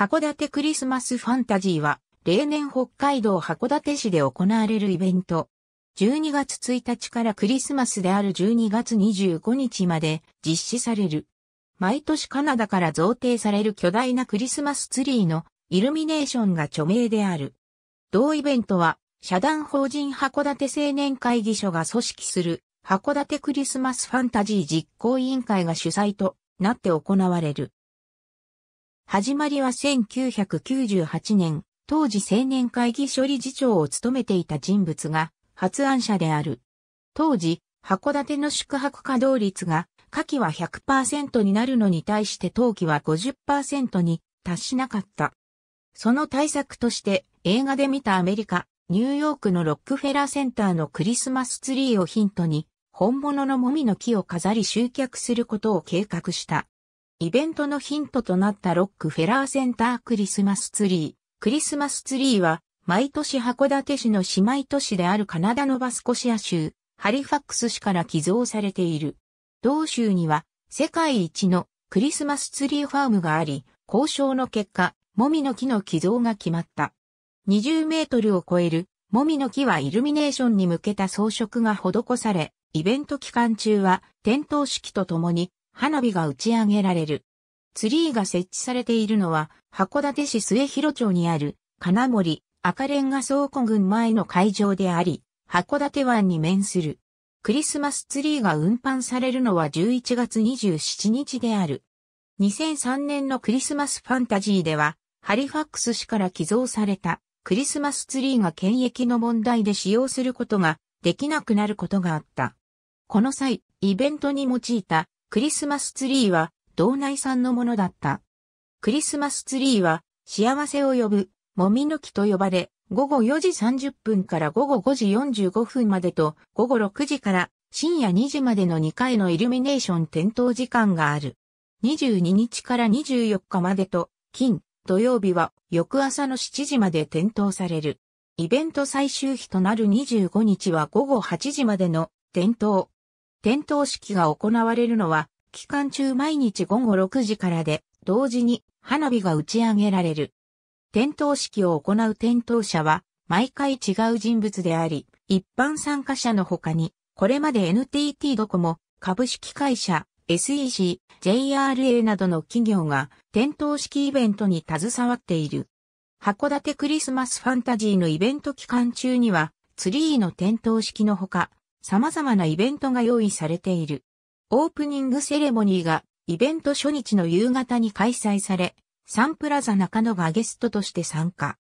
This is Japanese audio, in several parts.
函館クリスマスファンタジーは、例年北海道函館市で行われるイベント。12月1日からクリスマスである12月25日まで実施される。毎年カナダから贈呈される巨大なクリスマスツリーのイルミネーションが著名である。同イベントは、社団法人函館青年会議所が組織する函館クリスマスファンタジー実行委員会が主催となって行われる。始まりは1998年、当時青年会議所理事長を務めていた人物が発案者である。当時、函館の宿泊稼働率が、夏季は100%になるのに対して冬季は50%に達しなかった。その対策として映画で見たアメリカ、ニューヨークのロックフェラーセンターのクリスマスツリーをヒントに、本物のもみの木を飾り集客することを計画した。イベントのヒントとなったロックフェラーセンタークリスマスツリー。クリスマスツリーは、毎年函館市の姉妹都市であるカナダのバスコシア州、ハリファックス市から寄贈されている。同州には、世界一のクリスマスツリーファームがあり、交渉の結果、もみの木の寄贈が決まった。20メートルを超える、もみの木はイルミネーションに向けた装飾が施され、イベント期間中は点灯式とともに花火が打ち上げられる。ツリーが設置されているのは、函館市末広町にある、金森赤レンガ倉庫群前の会場であり、函館湾に面する。クリスマスツリーが運搬されるのは11月27日である。2003年のクリスマスファンタジーでは、ハリファックス市から寄贈されたクリスマスツリーが検疫の問題で使用することができなくなることがあった。この際、イベントに用いたクリスマスツリーは道内産のものだった。クリスマスツリーは幸せを呼ぶ、もみの木と呼ばれ、午後4時30分から午後5時45分までと午後6時から深夜2時までの2回のイルミネーション点灯時間がある。22日から24日までと、金、土曜日は翌朝の7時まで点灯される。イベント最終日となる25日は午後8時までの点灯、点灯式が行われるのは、期間中毎日午後6時からで、同時に花火が打ち上げられる。点灯式を行う点灯者は、毎回違う人物であり、一般参加者の他に、これまで NTT ドコモ、株式会社、SEC、JRA などの企業が点灯式イベントに携わっている。函館クリスマスファンタジーのイベント期間中には、ツリーの点灯式のほか、様々なイベントが用意されている。オープニングセレモニーがイベント初日の夕方に開催され、サンプラザ中野がゲストとして参加。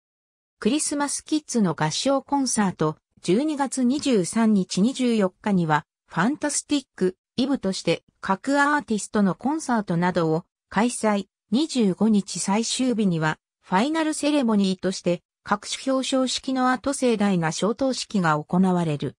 クリスマスキッズの合唱コンサート、12月23日24日には、ファンタスティック、イブとして各アーティストのコンサートなどを開催。25日最終日には、ファイナルセレモニーとして、各種表彰式の後盛大な消灯式が行われる。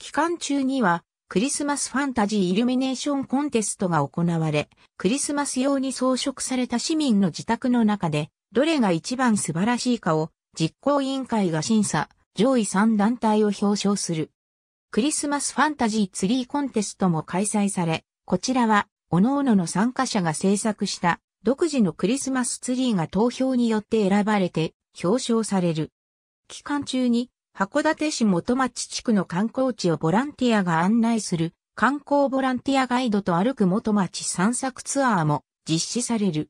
期間中には、クリスマスファンタジーイルミネーションコンテストが行われ、クリスマス用に装飾された市民の自宅の中で、どれが一番素晴らしいかを実行委員会が審査、上位3団体を表彰する。クリスマスファンタジーツリーコンテストも開催され、こちらは、各々の参加者が制作した独自のクリスマスツリーが投票によって選ばれて表彰される。期間中に函館市元町地区の観光地をボランティアが案内する観光ボランティアガイドと歩く元町散策ツアーも実施される。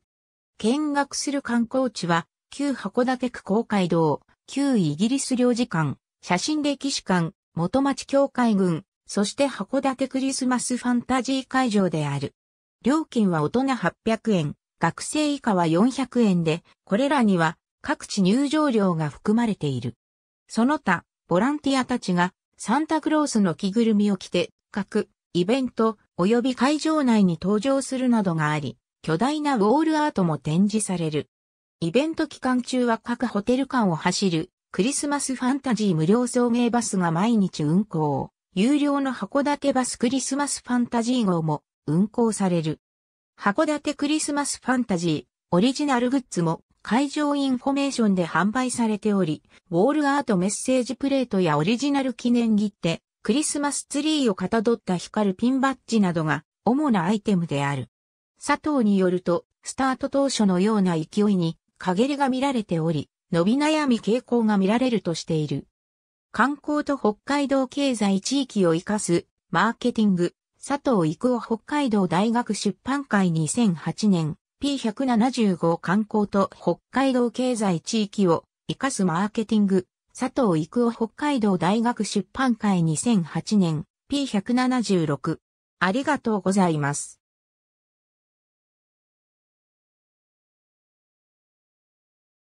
見学する観光地は、旧函館区公会堂、旧イギリス領事館、写真歴史館、元町教会群、そして函館クリスマスファンタジー会場である。料金は大人800円、学生以下は400円で、これらには各地入場料が含まれている。その他、ボランティアたちがサンタクロースの着ぐるみを着て、各イベント及び会場内に登場するなどがあり、巨大なウォールアートも展示される。イベント期間中は各ホテル間を走るクリスマスファンタジー無料送迎バスが毎日運行。有料の函館バスクリスマスファンタジー号も運行される。函館クリスマスファンタジーオリジナルグッズも会場インフォメーションで販売されており、ウォールアートメッセージプレートやオリジナル記念切手、クリスマスツリーをかたどった光るピンバッジなどが主なアイテムである。佐藤によると、スタート当初のような勢いに陰りが見られており、伸び悩み傾向が見られるとしている。観光と北海道経済地域を活かすマーケティング、佐藤育夫北海道大学出版会2008年 P175 観光と北海道経済地域を活かすマーケティング、佐藤育夫北海道大学出版会2008年 P176 ありがとうございます。